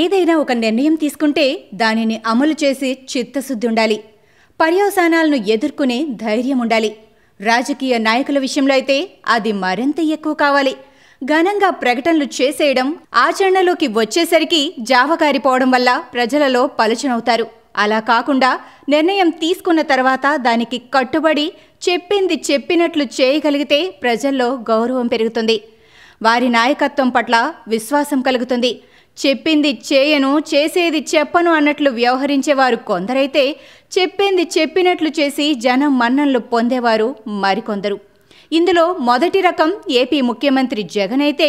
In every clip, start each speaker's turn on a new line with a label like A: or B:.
A: ఏదైనా ఒక నిర్ణయం తీసుకుంటే దానిని అమలు చేసి చిత్తశుద్ధి ఉండాలి పర్యవసానాలను ఎదుర్కొనే ధైర్యం ఉండాలి రాజకీయ నాయకుల విషయంలో అయితే అది మరింత ఎక్కువ కావాలి ఘనంగా ప్రకటనలు చేసేయడం ఆచరణలోకి వచ్చేసరికి జావకారిపోవడం వల్ల ప్రజలలో పలుచనవుతారు అలా కాకుండా నిర్ణయం తీసుకున్న తర్వాత దానికి కట్టుబడి చెప్పింది చెప్పినట్లు చేయగలిగితే ప్రజల్లో గౌరవం పెరుగుతుంది వారి నాయకత్వం పట్ల విశ్వాసం కలుగుతుంది చెప్పింది చేయను చేసేది చెప్పను అన్నట్లు వ్యవహరించేవారు కొందరైతే చెప్పింది చెప్పినట్లు చేసి జనం మన్ననలు పొందేవారు మరికొందరు ఇందులో మొదటి రకం ఏపీ ముఖ్యమంత్రి జగన్ అయితే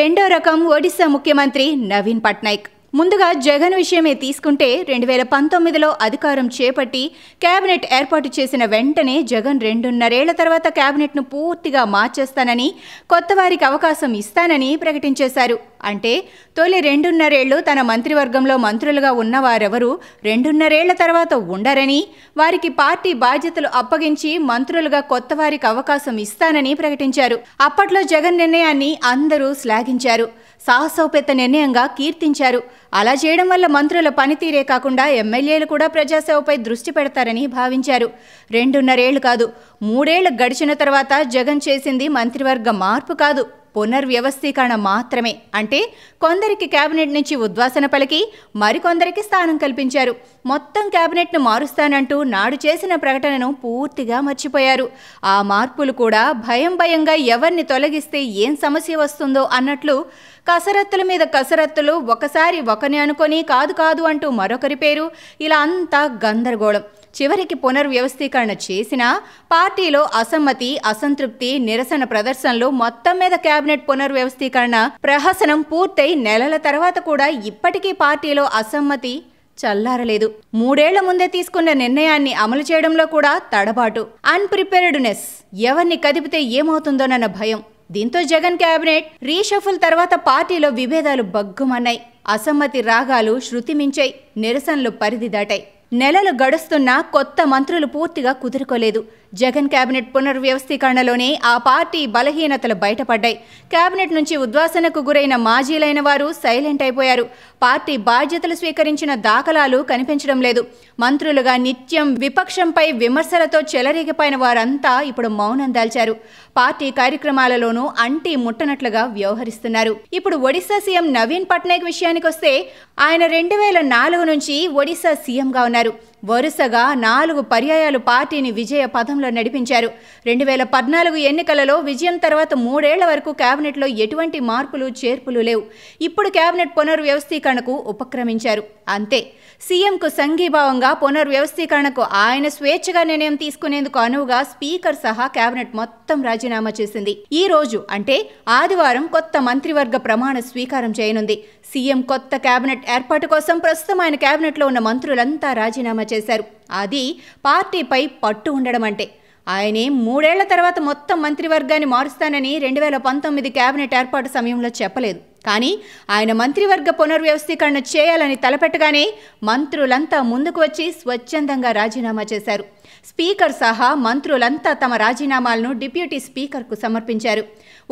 A: రెండో రకం ఒడిశా ముఖ్యమంత్రి నవీన్ పట్నాయక్ ముందుగా జగన్ విషయమే తీసుకుంటే రెండు వేల పంతొమ్మిదిలో అధికారం చేపట్టి కేబినెట్ ఏర్పాటు చేసిన వెంటనే జగన్ రెండున్నరేళ్ల తర్వాత కేబినెట్ను పూర్తిగా మార్చేస్తానని కొత్త వారికి అవకాశం ఇస్తానని ప్రకటించేశారు అంటే తొలి రెండున్నరేళ్లు తన మంత్రివర్గంలో మంత్రులుగా ఉన్నవారెవరూ రెండున్నరేళ్ల తర్వాత ఉండరని వారికి పార్టీ బాధ్యతలు అప్పగించి మంత్రులుగా కొత్త వారికి అవకాశం ఇస్తానని ప్రకటించారు అప్పట్లో జగన్ నిర్ణయాన్ని అందరూ శ్లాఘించారు సాహసోపేత నిర్ణయంగా కీర్తించారు అలా చేయడం వల్ల మంత్రుల పనితీరే కాకుండా ఎమ్మెల్యేలు కూడా ప్రజాసేవపై దృష్టి పెడతారని భావించారు రెండున్నరేళ్లు కాదు మూడేళ్లు గడిచిన తర్వాత జగన్ చేసింది మంత్రివర్గ మార్పు కాదు పునర్వ్యవస్థీకరణ మాత్రమే అంటే కొందరికి కేబినెట్ నుంచి ఉద్వాసన పలికి మరికొందరికి స్థానం కల్పించారు మొత్తం కేబినెట్ను మారుస్తానంటూ నాడు చేసిన ప్రకటనను పూర్తిగా మర్చిపోయారు ఆ మార్పులు కూడా భయం భయంగా ఎవరిని తొలగిస్తే ఏం సమస్య వస్తుందో అన్నట్లు కసరత్తుల మీద కసరత్తులు ఒకసారి ఒకని అనుకొని కాదు కాదు అంటూ మరొకరి పేరు ఇలా అంతా గందరగోళం చివరికి పునర్వ్యవస్థీకరణ చేసినా పార్టీలో అసమ్మతి అసంతృప్తి నిరసన ప్రదర్శనలు మొత్తం మీద కేబినెట్ పునర్వ్యవస్థీకరణ ప్రహసనం పూర్తయి నెలల తర్వాత కూడా ఇప్పటికీ పార్టీలో అసమ్మతి చల్లారలేదు మూడేళ్ల ముందే తీసుకున్న నిర్ణయాన్ని అమలు చేయడంలో కూడా తడబాటు అన్ప్రిపేర్డ్నెస్ ఎవరిని కదిపితే ఏమవుతుందోనన్న భయం దీంతో జగన్ కేబినెట్ రీషఫుల్ తర్వాత పార్టీలో విభేదాలు బగ్గుమన్నాయి అసమ్మతి రాగాలు శృతిమించాయి నిరసనలు పరిధి దాటాయి నెలలు గడుస్తున్నా కొత్త మంత్రులు పూర్తిగా కుదురుకోలేదు జగన్ కేబినెట్ పునర్వ్యవస్థీకరణలోనే ఆ పార్టీ బలహీనతలు బయటపడ్డాయి కేబినెట్ నుంచి ఉద్వాసనకు గురైన మాజీలైన వారు సైలెంట్ అయిపోయారు పార్టీ బాధ్యతలు స్వీకరించిన దాఖలాలు కనిపించడం లేదు మంత్రులుగా నిత్యం విపక్షంపై విమర్శలతో చెలరేగిపోయిన వారంతా ఇప్పుడు మౌనం దాల్చారు పార్టీ కార్యక్రమాలలోనూ అంటి ముట్టనట్లుగా వ్యవహరిస్తున్నారు ఇప్పుడు ఒడిశా సీఎం నవీన్ పట్నాయక్ విషయానికొస్తే ఆయన రెండు వేల నాలుగు నుంచి ఒడిశా సీఎంగా ఉన్నారు వరుసగా నాలుగు పర్యాయాలు పార్టీని విజయ పథంలో నడిపించారు రెండు వేల పద్నాలుగు ఎన్నికలలో విజయం తర్వాత మూడేళ్ల వరకు కేబినెట్లో ఎటువంటి మార్పులు చేర్పులు లేవు ఇప్పుడు కేబినెట్ పునర్వ్యవస్థీకరణకు ఉపక్రమించారు అంతే సీఎంకు సంఘీభావంగా పునర్వ్యవస్థీకరణకు ఆయన స్వేచ్ఛగా నిర్ణయం తీసుకునేందుకు అనువుగా స్పీకర్ సహా కేబినెట్ మొత్తం రాజీనామా చేసింది ఈ రోజు అంటే ఆదివారం కొత్త మంత్రివర్గ ప్రమాణ స్వీకారం చేయనుంది సీఎం కొత్త కేబినెట్ ఏర్పాటు కోసం ప్రస్తుతం ఆయన కేబినెట్లో ఉన్న మంత్రులంతా రాజీనామా చేశారు అది పార్టీపై పట్టు ఉండడం అంటే ఆయనే మూడేళ్ల తర్వాత మొత్తం మంత్రివర్గాన్ని మారుస్తానని రెండు వేల పంతొమ్మిది కేబినెట్ ఏర్పాటు సమయంలో చెప్పలేదు కానీ ఆయన మంత్రివర్గ పునర్వ్యవస్థీకరణ చేయాలని తలపెట్టగానే మంత్రులంతా ముందుకు వచ్చి స్వచ్ఛందంగా రాజీనామా చేశారు స్పీకర్ సహా మంత్రులంతా తమ రాజీనామాలను డిప్యూటీ స్పీకర్కు సమర్పించారు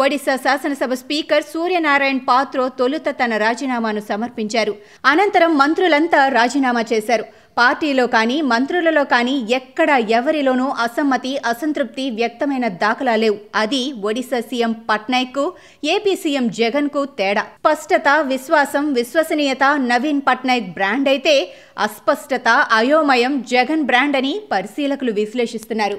A: ఒడిశా శాసనసభ స్పీకర్ సూర్యనారాయణ పాత్రో తొలుత తన రాజీనామాను సమర్పించారు అనంతరం మంత్రులంతా రాజీనామా చేశారు పార్టీలో కానీ మంత్రులలో కానీ ఎక్కడ ఎవరిలోనూ అసమ్మతి అసంతృప్తి వ్యక్తమైన దాఖలా లేవు అది ఒడిశా సీఎం పట్నాయక్ కు ఏపీ సీఎం జగన్ కు తేడా స్పష్టత విశ్వాసం విశ్వసనీయత నవీన్ పట్నాయక్ బ్రాండ్ అయితే అస్పష్టత అయోమయం జగన్ బ్రాండ్ అని పరిశీలకులు విశ్లేషిస్తున్నారు